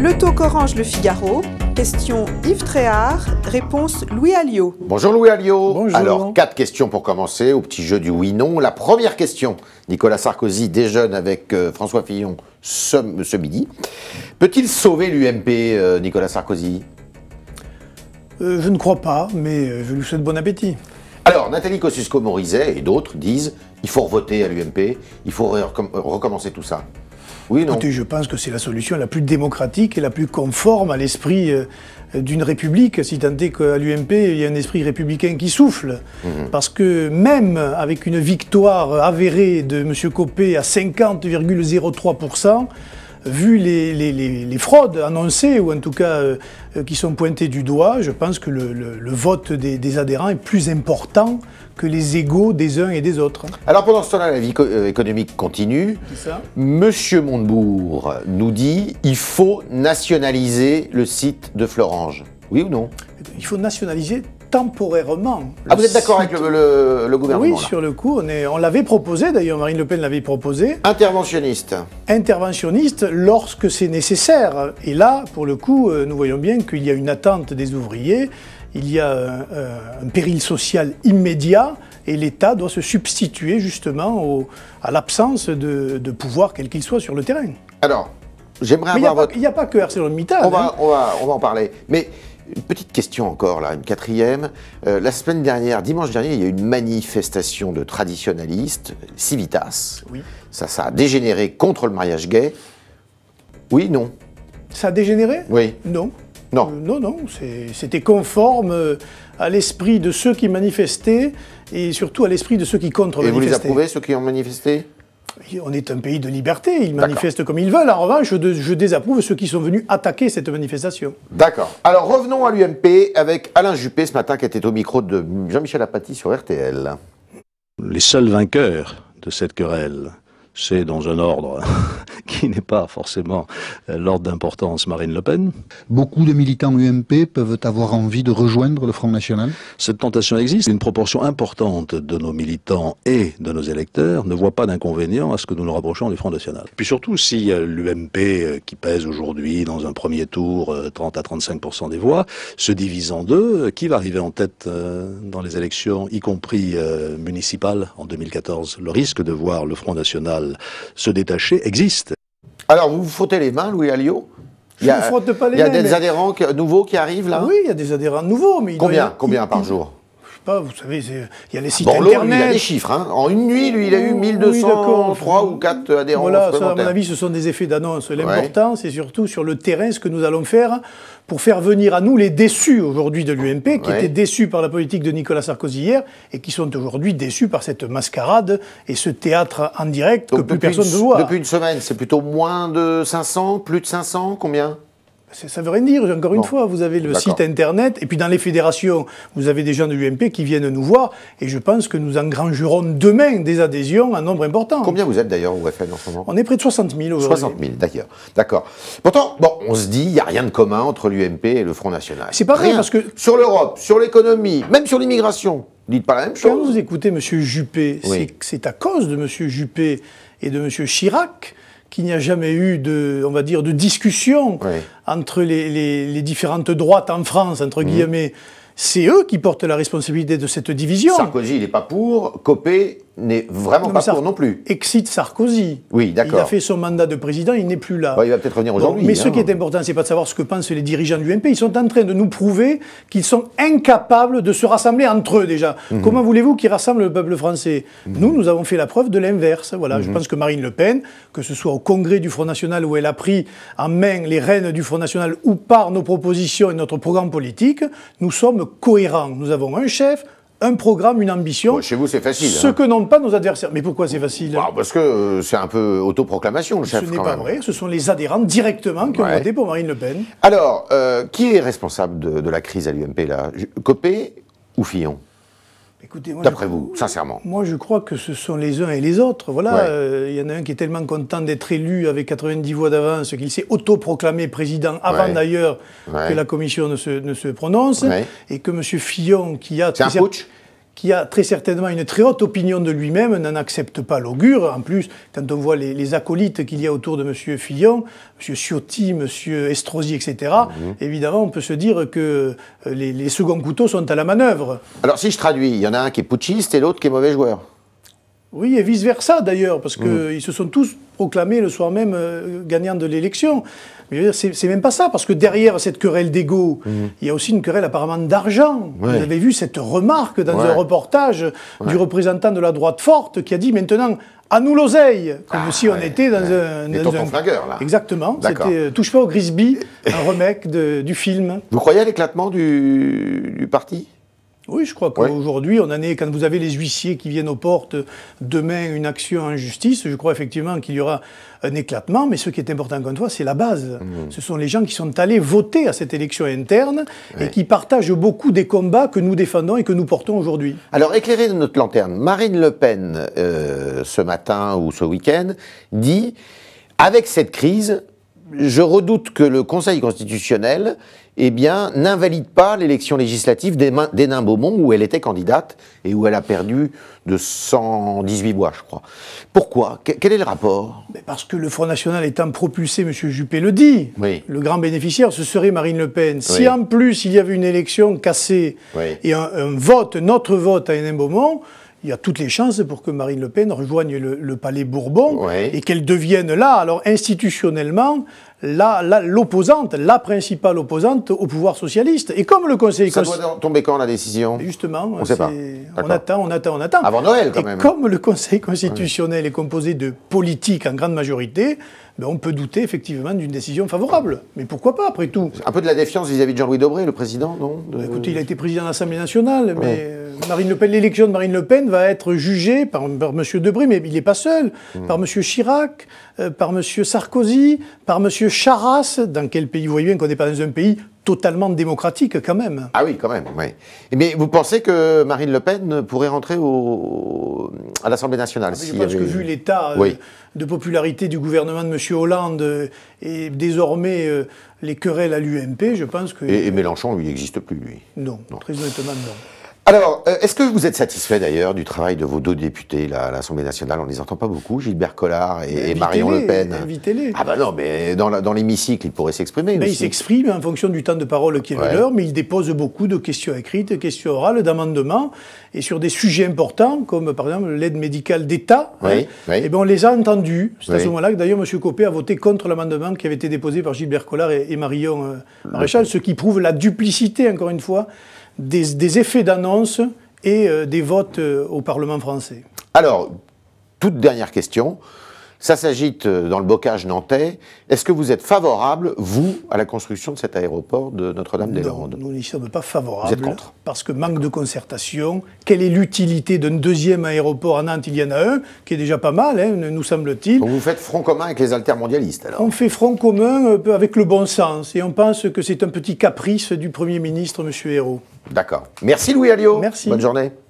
Le taux orange le Figaro. Question Yves Tréhard, réponse Louis Alliot. Bonjour Louis Alliot. Bonjour. Alors, quatre questions pour commencer au petit jeu du oui-non. La première question, Nicolas Sarkozy déjeune avec euh, François Fillon ce, midi. Peut-il sauver l'UMP, euh, Nicolas Sarkozy euh, Je ne crois pas, mais je lui souhaite bon appétit. Alors, Nathalie Kosciusko-Morizet et d'autres disent il faut voter à l'UMP, il faut recommencer tout ça. Écoutez, je pense que c'est la solution la plus démocratique et la plus conforme à l'esprit euh, d'une république, si tant est qu'à l'UMP, il y a un esprit républicain qui souffle. Mhm. Parce que même avec une victoire avérée de M. Copé à 50,03%, vu les, les, fraudes annoncées, ou en tout cas euh, euh, qui sont pointées du doigt, je pense que le, vote des, adhérents est plus important que les égaux des uns et des autres. Alors pendant ce temps-là, la vie euh, économique continue. Ça. Monsieur Montebourg nous dit il faut nationaliser le site de Florange. Oui ou non Il faut nationaliser temporairement. Ah, vous êtes d'accord avec le, gouvernement Oui, sur le coup, on, on l'avait proposé, d'ailleurs, Marine Le Pen l'avait proposé. Interventionniste. Interventionniste lorsque c'est nécessaire. Et là, pour le coup, euh, nous voyons bien qu'il y a une attente des ouvriers, il y a euh, un, péril social immédiat et l'État doit se substituer justement à l'absence de, pouvoir quel qu'il soit sur le terrain. Alors, j'aimerais avoir votre... Il n'y a pas que ArcelorMittal. Hein. On, va, on va en parler. Mais une petite question encore, là, une quatrième. Euh, la semaine dernière, dimanche dernier, il y a eu une manifestation de traditionalistes, Civitas. Oui. Ça, ça a dégénéré contre le mariage gay. Oui, non. Ça a dégénéré Oui. Non. Non. Euh, non, non, c'était conforme euh, à l'esprit de ceux qui manifestaient et surtout à l'esprit de ceux qui contre-manifestaient. Et vous les approuvez, ceux qui ont manifesté on est un pays de liberté, ils manifestent comme ils veulent. En revanche, je, désapprouve ceux qui sont venus attaquer cette manifestation. D'accord. Alors revenons à l'UMP avec Alain Juppé ce matin qui était au micro de Jean-Michel Apathy sur RTL. Les seuls vainqueurs de cette querelle, c'est dans un ordre qui n'est pas forcément euh, l'ordre d'importance Marine Le Pen. Beaucoup de militants UMP peuvent avoir envie de rejoindre le Front National Cette tentation existe. Une proportion importante de nos militants et de nos électeurs ne voit pas d'inconvénient à ce que nous nous rapprochions du Front National. puis surtout, si euh, l'UMP, euh, qui pèse aujourd'hui dans un premier tour 30 à 35% des voix, se divise en deux, qui va arriver en tête dans les élections, y compris municipales en 2014 Le risque de voir le Front National se détacher existe. Alors, vous vous frottez les mains, Louis Alliot Il y a, des adhérents nouveaux qui arrivent là Oui, il y a des adhérents nouveaux. mais Combien, combien par jour vous savez, il y a les sites internet. Lui, il a des chiffres. Hein. En une nuit, lui, il a eu 1200 3 ou 4 adhérents. Voilà, à mon avis, ce sont des effets d'annonce. L'important, c'est surtout sur le terrain ce que nous allons faire pour faire venir à nous les déçus aujourd'hui de l'UMP, qui étaient déçus par la politique de Nicolas Sarkozy hier et qui sont aujourd'hui déçus par cette mascarade et ce théâtre en direct que plus personne ne voit. Depuis une semaine, c'est plutôt moins de 500, plus de 500, combien ça veut rien dire, encore une fois. Vous avez le site internet, et puis dans les fédérations, vous avez des gens de l'UMP qui viennent nous voir, et je pense que nous engrangerons demain des adhésions un nombre important. Combien vous êtes d'ailleurs au FN en ce moment On est près de 60 000 aujourd'hui. 60 000, d'ailleurs. D'accord. Pourtant, bon, on se dit, il n'y a rien de commun entre l'UMP et le Front National. C'est pareil, parce que. Sur l'Europe, sur l'économie, même sur l'immigration, dites pas la même chose. Quand vous écoutez M. Juppé, c'est à cause de M. Juppé et de M. Chirac qu'il n'y a jamais eu de, on va dire, de discussion entre les, différentes droites en France, entre mhm. guillemets. C'est eux qui portent la responsabilité de cette division. Sarkozy, il n'est pas pour. Copé, n'est vraiment pas pour non plus. Excite Sarkozy. Oui, d'accord. Il a fait son mandat de président, il n'est plus là. il va peut-être revenir aujourd'hui. Mais ce hein. qui est important, c'est pas de savoir ce que pensent les dirigeants du MP. Ils sont en train de nous prouver qu'ils sont incapables de se rassembler entre eux déjà. Mhm. Comment voulez-vous qu'ils rassemblent le peuple français mhm. Nous, nous avons fait la preuve de l'inverse. Voilà, je mhm. pense que Marine Le Pen, que ce soit au Congrès du Front National où elle a pris en main les rênes du Front National ou par nos propositions et notre programme politique, nous sommes cohérents. Nous avons un chef, un programme, une ambition. chez vous, c'est facile. Ce hein. que n'ont pas nos adversaires. Mais pourquoi c'est facile bah, Parce que euh, c'est un peu autoproclamation, le chef. Ce n'est pas vrai. Ce sont les adhérents directement qui ont voté pour Marine Le Pen. Alors, euh, qui est responsable de, de la crise à l'UMP là Copé ou Fillon D'après vous, sincèrement. Moi, je crois que ce sont les uns et les autres. Voilà, euh, il y en a un qui est tellement content d'être élu avec 90 voix d'avance qu'il s'est autoproclamé président avant d'ailleurs que la commission ne se, ne se prononce. Et que M. Fillon, qui a. C'est un qui a très certainement une très haute opinion de lui-même, n'en accepte pas l'augure. En plus, quand on voit les, acolytes qu'il y a autour de M. Fillon, M. Ciotti, M. Estrosi, etc., mhm. évidemment, on peut se dire que euh, les, les seconds couteaux sont à la manœuvre. Alors si je traduis, il y en a un qui est putschiste et l'autre qui est mauvais joueur. Oui, et vice-versa d'ailleurs, parce qu'ils mmh. se sont tous proclamés le soir même euh, gagnants de l'élection. Mais c'est même pas ça, parce que derrière cette querelle d'ego, mmh. il y a aussi une querelle apparemment d'argent. Vous avez vu cette remarque dans un reportage du représentant de la droite forte qui a dit maintenant à nous l'oseille, comme ah, si on était dans un. Dans un... là. Exactement, c'était euh, Touche pas au Grisby, un remake du film. Vous croyez à l'éclatement du parti oui, je crois qu'aujourd'hui, on en est, quand vous avez les huissiers qui viennent aux portes, demain une action en justice, je crois effectivement qu'il y aura un éclatement, mais ce qui est important comme toi, c'est la base. Mmh. Ce sont les gens qui sont allés voter à cette élection interne et qui partagent beaucoup des combats que nous défendons et que nous portons aujourd'hui. Alors de notre lanterne. Marine Le Pen, euh, ce matin ou ce week-end, dit, avec cette crise, je redoute que le Conseil constitutionnel eh bien, n'invalide pas l'élection législative d'Hénin Beaumont, où elle était candidate et où elle a perdu de 118 voix, je crois. Pourquoi Quel est le rapport Parce que le Front National étant propulsé, M. Juppé le dit, oui. le grand bénéficiaire, ce serait Marine Le Pen. Si en plus il y avait une élection cassée et un, vote, notre vote à Hénin Beaumont, il y a toutes les chances pour que Marine Le Pen rejoigne le, palais Bourbon et qu'elle devienne là, alors institutionnellement, l'opposante, la, principale opposante au pouvoir socialiste. Et comme le Conseil Ça doit tomber quand la décision Justement, on, attend, on attend, on attend. Avant Noël quand et Comme le Conseil constitutionnel est composé de politiques en grande majorité, ben, on peut douter effectivement d'une décision favorable. Mais pourquoi pas après tout Un peu de la défiance vis-à-vis de Jean-Louis Dobré, le président, non ben, Écoutez, il a été président de l'Assemblée nationale, mais. Euh, Marine Le Pen, l'élection de Marine Le Pen va être jugée par, par M. Debré, mais il n'est pas seul, hmm. par M. Chirac, euh, par M. Sarkozy, par M. Charras. Dans quel pays Vous voyez bien qu'on n'est pas dans un pays totalement démocratique quand même. Ah oui, quand même, oui. Mais vous pensez que Marine Le Pen pourrait rentrer au... à l'Assemblée nationale si ah Je pense que vu l'état euh, de popularité du gouvernement de M. Hollande euh, et désormais les querelles à l'UMP, je pense que... Et, Mélenchon, lui, n'existe plus, lui. Non, non, très honnêtement, non. Alors, euh, est-ce que vous êtes satisfait d'ailleurs du travail de vos deux députés à l'Assemblée nationale On ne les entend pas beaucoup, Gilbert Collard et, Marion Le Pen. Invitez-les. Ah ben non, mais dans, l'hémicycle, ils pourraient s'exprimer. ils s'expriment en fonction du temps de parole qui est ouais. mais ils déposent beaucoup de questions écrites, questions orales, d'amendements, et sur des sujets importants, comme par exemple l'aide médicale d'État, Et hein. eh ben on les a entendus. C'est à ce moment-là que d'ailleurs M. Copé a voté contre l'amendement qui avait été déposé par Gilbert Collard et, Marion euh, Maréchal, ce qui prouve la duplicité, encore une fois, des, effets d'annonce et euh, des votes euh, au Parlement français. Alors, toute dernière question. Ça s'agite euh, dans le bocage nantais. Est-ce que vous êtes favorable, vous, à la construction de cet aéroport de Notre-Dame-des-Landes Nous n'y sommes pas favorables. Vous êtes contre Parce que manque de concertation. Quelle est l'utilité d'un deuxième aéroport à Nantes Il y en a un, qui est déjà pas mal, hein, nous semble-t-il. vous faites front commun avec les altermondialistes, alors On fait front commun avec le bon sens. Et on pense que c'est un petit caprice du Premier ministre, M. Hérault. D'accord. Merci Louis Alliot. Merci. Bonne journée.